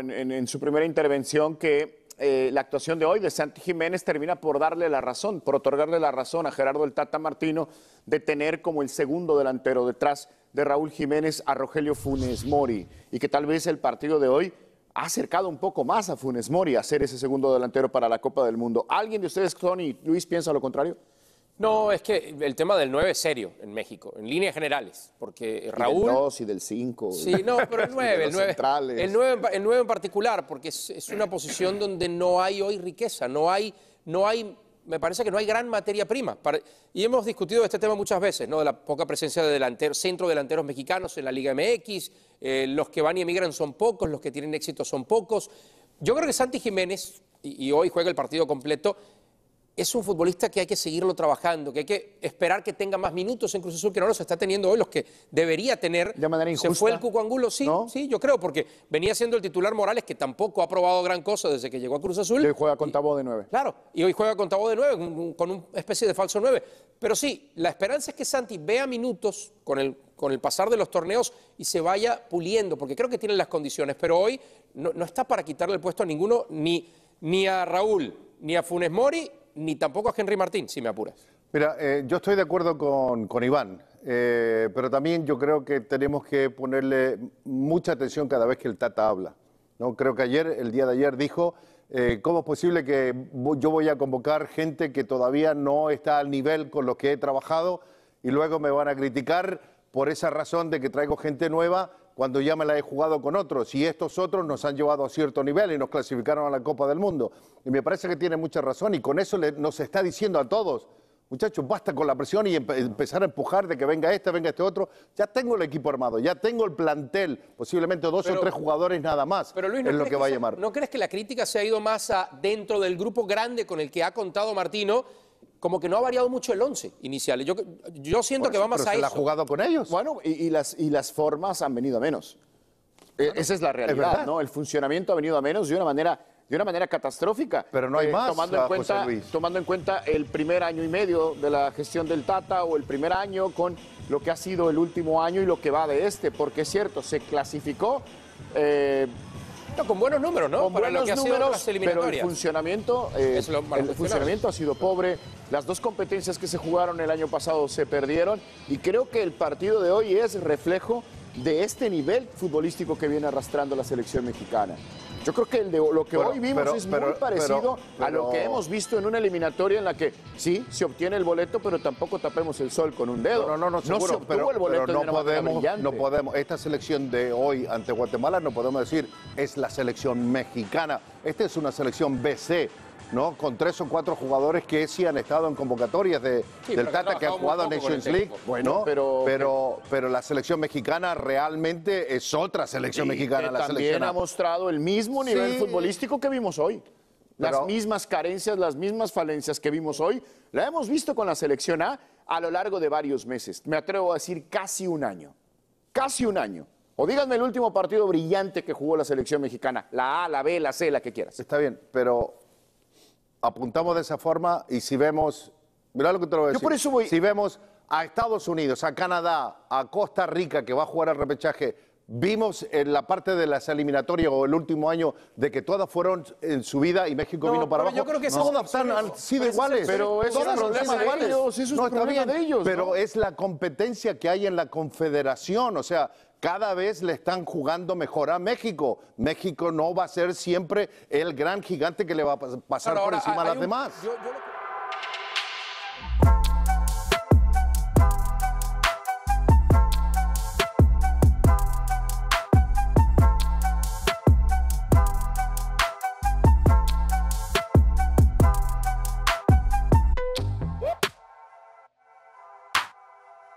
en, su primera intervención que eh, la actuación de hoy de Santi Jiménez termina por darle la razón, por otorgarle la razón a Gerardo el Tata Martino de tener como el segundo delantero detrás de Raúl Jiménez a Rogelio Funes Mori y que tal vez el partido de hoy ha acercado un poco más a Funes Mori a ser ese segundo delantero para la Copa del Mundo. ¿Alguien de ustedes, Tony Luis, piensa lo contrario? No, es que el tema del 9 es serio en México, en líneas generales, porque Raúl... Y del 2 y del 5. Sí, no, pero el 9, el 9, el en particular, porque es, una posición donde no hay hoy riqueza, no hay, no hay, me parece que no hay gran materia prima. y hemos discutido este tema muchas veces, ¿no? De la poca presencia de delanteros, centro delanteros mexicanos en la Liga MX, eh, los que van y emigran son pocos, los que tienen éxito son pocos. Yo creo que Santi Jiménez, y hoy juega el partido completo, es un futbolista que hay que seguirlo trabajando, que hay que esperar que tenga más minutos en Cruz Azul, que no los está teniendo hoy, los que debería tener. De manera injusta. Se fue el Cuco Angulo, sí, sí, yo creo, porque venía siendo el titular Morales, que tampoco ha probado gran cosa desde que llegó a Cruz Azul. Y hoy juega con Tabó de nueve. Claro, y hoy juega con Tabo de nueve, con una especie de falso nueve. Pero sí, la esperanza es que Santi vea minutos con el, con el pasar de los torneos y se vaya puliendo, porque creo que tiene las condiciones, pero hoy no, está para quitarle el puesto a ninguno, ni, ni a Raúl, ni a Funes Mori ni tampoco a Henry Martín, si me apuras. Mira, eh, yo estoy de acuerdo con, con Iván, eh, pero también yo creo que tenemos que ponerle mucha atención cada vez que el Tata habla. ¿no? Creo que ayer, el día de ayer, dijo, eh, ¿cómo es posible que yo voy a convocar gente que todavía no está al nivel con los que he trabajado y luego me van a criticar? por esa razón de que traigo gente nueva cuando ya me la he jugado con otros y estos otros nos han llevado a cierto nivel y nos clasificaron a la Copa del Mundo. Y me parece que tiene mucha razón y con eso nos está diciendo a todos, muchachos, basta con la presión y empezar a empujar de que venga este, venga este otro. Ya tengo el equipo armado, ya tengo el plantel, posiblemente dos o tres jugadores nada más. Pero Luis, ¿no es lo que va a llamar. ¿No crees que la crítica se ha ido más dentro del grupo grande con el que ha contado Martino? como que no ha variado mucho el 11 inicial. Yo, yo siento que va más a se ha con ellos. Bueno, y, las, y las formas han venido a menos. E, esa es la realidad, ¿no? El funcionamiento ha venido a menos de una manera, de una manera catastrófica. Pero no hay eh, más, tomando en, cuenta, tomando en cuenta el primer año y medio de la gestión del Tata o el primer año con lo que ha sido el último año y lo que va de este. Porque es cierto, se clasificó... Eh, con buenos números, ¿no? Para buenos números, pero el funcionamiento, eh, el este funcionamiento ha sido pobre. Las dos competencias que se jugaron el año pasado se perdieron y creo que el partido de hoy es reflejo de este nivel futbolístico que viene arrastrando la selección mexicana. Yo creo que lo que hoy vimos es muy parecido a lo que hemos visto en una eliminatoria en la que sí se obtiene el boleto, pero tampoco tapemos el sol con un dedo. No, no, no, seguro, no se obtuvo el boleto no podemos, no podemos. Esta selección de hoy ante Guatemala no podemos decir es la selección mexicana. Esta es una selección BC ¿no? Con tres o cuatro jugadores que sí han estado en convocatorias del Tata, que han jugado en Nations League. Bueno, pero, pero, la selección mexicana realmente es otra selección mexicana. la también selección ha mostrado el mismo nivel futbolístico que vimos hoy. Las mismas carencias, las mismas falencias que vimos hoy, la hemos visto con la selección A a lo largo de varios meses. Me atrevo a decir casi un año. Casi un año. O díganme el último partido brillante que jugó la selección mexicana. La A, la B, la C, la que quieras. Está bien, pero apuntamos de esa forma y si vemos, lo que te lo voy a decir. Si vemos a Estados Unidos, a Canadá, a Costa Rica, que va a jugar al repechaje, Vimos en la parte de las eliminatorias o el último año de que todas fueron en su vida y México vino para abajo. Yo creo que todas han, sido pues iguales. Pero es ellos. Pero es la competencia que hay en la confederación. O sea, cada vez le están jugando mejor a México. México no va a ser siempre el gran gigante que le va a pasar por encima a las demás.